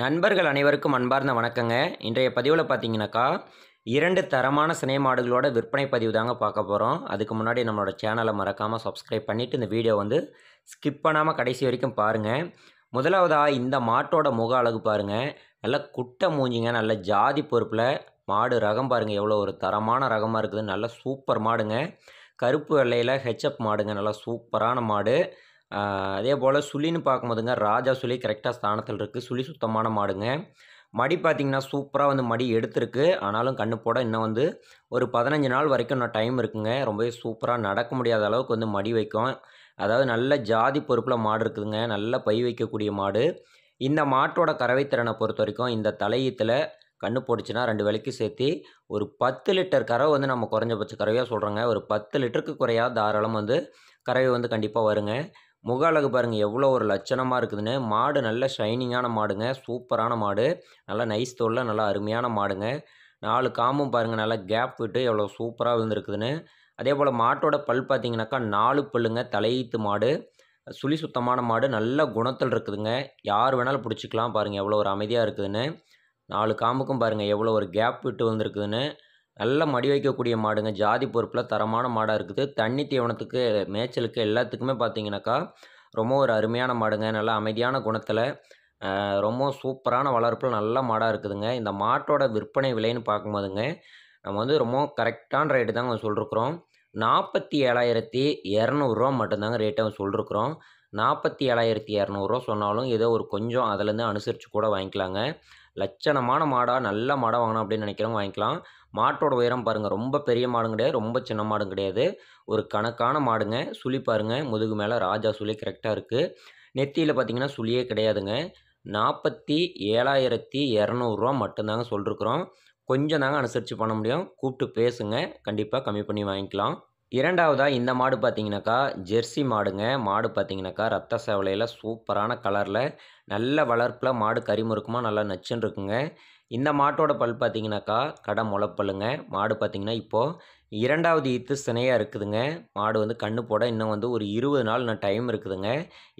நண்பர்கள் அனைவருக்கும் அன்பார்ந்த வணக்கங்க இன்றைய பதிவில் பார்த்தீங்கன்னாக்கா இரண்டு தரமான சினை மாடுகளோட விற்பனை பதிவு தாங்க பார்க்க போகிறோம் அதுக்கு முன்னாடி நம்மளோட சேனலை மறக்காமல் சப்ஸ்கிரைப் பண்ணிவிட்டு இந்த வீடியோ வந்து ஸ்கிப் பண்ணாமல் கடைசி வரைக்கும் பாருங்கள் முதலாவதாக இந்த மாட்டோட முக அழகு பாருங்கள் நல்லா குட்டை மூஞ்சிங்க நல்ல ஜாதி பொறுப்பில் மாடு ரகம் பாருங்கள் எவ்வளோ ஒரு தரமான ரகமாக இருக்குது நல்ல சூப்பர் மாடுங்க கருப்பு வெள்ளையில் ஹெச்எப் மாடுங்க நல்லா சூப்பரான மாடு அதே போல் சுழின்னு பார்க்கும்போதுங்க ராஜா சுழி கரெக்டாக ஸ்தானத்தில் இருக்குது சுழி சுத்தமான மாடுங்க மடி பார்த்திங்கன்னா சூப்பராக வந்து மடி எடுத்திருக்கு ஆனாலும் கண்ணு போட இன்னும் வந்து ஒரு பதினஞ்சு நாள் வரைக்கும் இன்னும் டைம் இருக்குங்க ரொம்பவே சூப்பராக நடக்க முடியாத அளவுக்கு வந்து மடி வைக்கும் அதாவது நல்ல ஜாதி பொறுப்பில் மாடு இருக்குதுங்க நல்ல பை வைக்கக்கூடிய மாடு இந்த மாட்டோட கறவைத்திறனை பொறுத்த வரைக்கும் இந்த தலையீத்தில் கண்ணு போட்டுச்சுன்னா ரெண்டு விலைக்கு சேர்த்து ஒரு பத்து லிட்டர் கறவை வந்து நம்ம குறைஞ்சபட்ச கறவையாக சொல்கிறோங்க ஒரு பத்து லிட்டருக்கு குறையாக தாராளம் வந்து கறவை வந்து கண்டிப்பாக வருங்க முக அழகு பாருங்கள் எவ்வளோ ஒரு லட்சணமாக இருக்குதுன்னு மாடு நல்ல ஷைனிங்கான மாடுங்க சூப்பரான மாடு நல்லா நைஸ் தோல்ல நல்லா அருமையான மாடுங்க நாலு காம்பும் பாருங்கள் நல்லா கேப் விட்டு எவ்வளோ சூப்பராக விழுந்துருக்குதுன்னு அதே போல் மாட்டோட பல் பார்த்திங்கனாக்கா நாலு பல்லுங்க தலையீத்து மாடு சுழி சுத்தமான மாடு நல்ல குணத்தில் இருக்குதுங்க யார் வேணாலும் பிடிச்சிக்கலாம் பாருங்கள் எவ்வளோ ஒரு அமைதியாக இருக்குதுன்னு நாலு காம்புக்கும் பாருங்கள் எவ்வளோ ஒரு கேப் விட்டு வந்துருக்குதுன்னு நல்ல மடி வைக்கக்கூடிய மாடுங்க ஜாதி பொறுப்பில் தரமான மாடாக இருக்குது தண்ணி தீவனத்துக்கு மேய்ச்சலுக்கு எல்லாத்துக்குமே பார்த்தீங்கன்னாக்கா ரொம்ப ஒரு அருமையான மாடுங்க நல்ல அமைதியான குணத்தில் ரொம்ப சூப்பரான வளர்ப்பில் நல்ல மாடாக இருக்குதுங்க இந்த மாட்டோட விற்பனை விலைன்னு பார்க்கும்போதுங்க நம்ம வந்து ரொம்ப கரெக்டான ரேட்டு தாங்க சொல்லிருக்குறோம் நாற்பத்தி ஏழாயிரத்தி இரநூறுவா மட்டும்தாங்க ரேட்டை சொல்லிருக்குறோம் நாற்பத்தி ஏழாயிரத்தி இரநூறுவா சொன்னாலும் ஏதோ ஒரு கொஞ்சம் அதுலேருந்து அனுசரித்து கூட வாங்கிக்கலாங்க லட்சணமான மாடாக நல்ல மாடாக வாங்கணும் அப்படின்னு நினைக்கிறவங்க வாங்கிக்கலாம் மாட்டோட உயரம் பாருங்கள் ரொம்ப பெரிய மாடும் கிடையாது ரொம்ப சின்ன மாடும் கிடையாது ஒரு கணக்கான மாடுங்க சுழி பாருங்கள் முதுகு மேலே ராஜா சுழி கரெக்டாக இருக்குது நெத்தியில் பார்த்தீங்கன்னா சுழியே கிடையாதுங்க நாற்பத்தி ஏழாயிரத்தி இரநூறுவா மட்டும்தாங்க சொல்லிருக்குறோம் கொஞ்சம் தாங்க அனுசரித்து பண்ண முடியும் கூப்பிட்டு பேசுங்க கண்டிப்பாக கம்மி பண்ணி வாங்கிக்கலாம் இரண்டாவதாக இந்த மாடு பார்த்தீங்கன்னாக்கா ஜெர்சி மாடுங்க மாடு பார்த்தீங்கன்னாக்கா ரத்த சேவலையில் சூப்பரான கலரில் நல்ல வளர்ப்பில் மாடு கறிமுறுக்குமா நல்லா நச்சுன்னு இருக்குங்க இந்த மாட்டோட பல் பார்த்தீங்கன்னாக்கா கடை முளைப்பல்லுங்க மாடு பார்த்தீங்கன்னா இப்போது இரண்டாவது ஈத்து சினையாக இருக்குதுங்க மாடு வந்து கண்ணு போட இன்னும் வந்து ஒரு இருபது நாள் நான் டைம் இருக்குதுங்க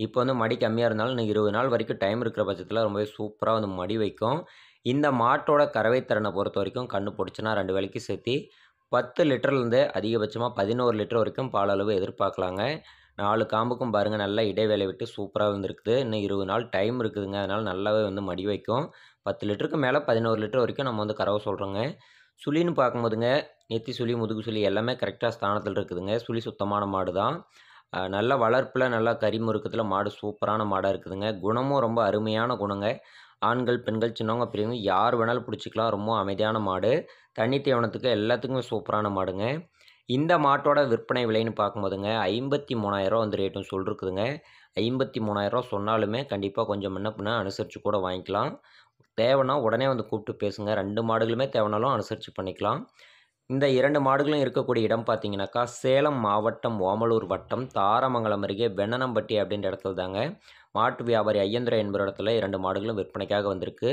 இப்போ வந்து மடி கம்மியாக இருந்தாலும் இன்னும் இருபது நாள் வரைக்கும் டைம் இருக்கிற பட்சத்தில் ரொம்பவே சூப்பராக வந்து மடி வைக்கும் இந்த மாட்டோட கறவை திறனை பொறுத்த வரைக்கும் கண்ணு பிடிச்சினா ரெண்டு வேலைக்கு சேர்த்து பத்து லிட்டர்லேருந்து அதிகபட்சமாக பதினோரு லிட்டர் வரைக்கும் பால் அளவு எதிர்பார்க்கலாங்க நாலு காம்புக்கும் பாருங்கள் நல்லா இடைவேளை விட்டு சூப்பராக வந்துருக்குது இன்னும் இருபது நாள் டைம் இருக்குதுங்க அதனால் நல்லாவே வந்து மடி வைக்கும் பத்து லிட்டருக்கு மேலே பதினோரு லிட்டர் வரைக்கும் நம்ம வந்து கறவை சொல்கிறோங்க சுழின்னு பார்க்கும்போதுங்க நெத்தி சுழி முதுகு சுழி எல்லாமே கரெக்டாக ஸ்தானத்தில் இருக்குதுங்க சுழி சுத்தமான மாடு தான் நல்ல வளர்ப்பில் நல்லா முறுக்கத்தில் மாடு சூப்பரான மாடாக இருக்குதுங்க குணமும் ரொம்ப அருமையான குணங்க ஆண்கள் பெண்கள் சின்னவங்க பெரியவங்க யார் வேணாலும் பிடிச்சிக்கலாம் ரொம்ப அமைதியான மாடு தண்ணி தேவனத்துக்கு எல்லாத்துக்குமே சூப்பரான மாடுங்க இந்த மாட்டோட விற்பனை விலைன்னு பார்க்கும்போதுங்க ஐம்பத்தி மூணாயிரரூவா வந்து ரேட்டும் சொல்லிருக்குதுங்க ஐம்பத்தி மூணாயிரரூவா சொன்னாலுமே கண்டிப்பாக கொஞ்சம் என்ன பண்ண அனுசரித்து கூட வாங்கிக்கலாம் தேவைன்னா உடனே வந்து கூப்பிட்டு பேசுங்க ரெண்டு மாடுகளுமே தேவைனாலும் அனுசரித்து பண்ணிக்கலாம் இந்த இரண்டு மாடுகளும் இருக்கக்கூடிய இடம் பார்த்தீங்கன்னாக்கா சேலம் மாவட்டம் ஓமலூர் வட்டம் தாரமங்கலம் அருகே வெண்ணனம்பட்டி அப்படின்ற இடத்துல தாங்க மாட்டு வியாபாரி ஐயந்திரா என்பவர் இடத்துல இரண்டு மாடுகளும் விற்பனைக்காக வந்திருக்கு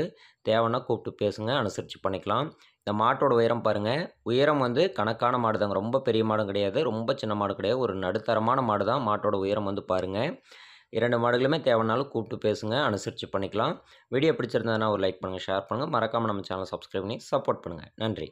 தேவைன்னா கூப்பிட்டு பேசுங்க அனுசரித்து பண்ணிக்கலாம் இந்த மாட்டோட உயரம் பாருங்கள் உயரம் வந்து கணக்கான மாடு தாங்க ரொம்ப பெரிய மாடும் கிடையாது ரொம்ப சின்ன மாடு கிடையாது ஒரு நடுத்தரமான மாடு தான் மாட்டோட உயரம் வந்து பாருங்கள் இரண்டு மாடுகளுமே தேவைனாலும் கூப்பிட்டு பேசுங்க அனுசரித்து பண்ணிக்கலாம் வீடியோ பிடிச்சிருந்ததுன்னா ஒரு லைக் பண்ணுங்கள் ஷேர் பண்ணுங்கள் மறக்காமல் நம்ம சேனலை சப்ஸ்கிரைப் பண்ணி சப்போர்ட் பண்ணுங்கள் நன்றி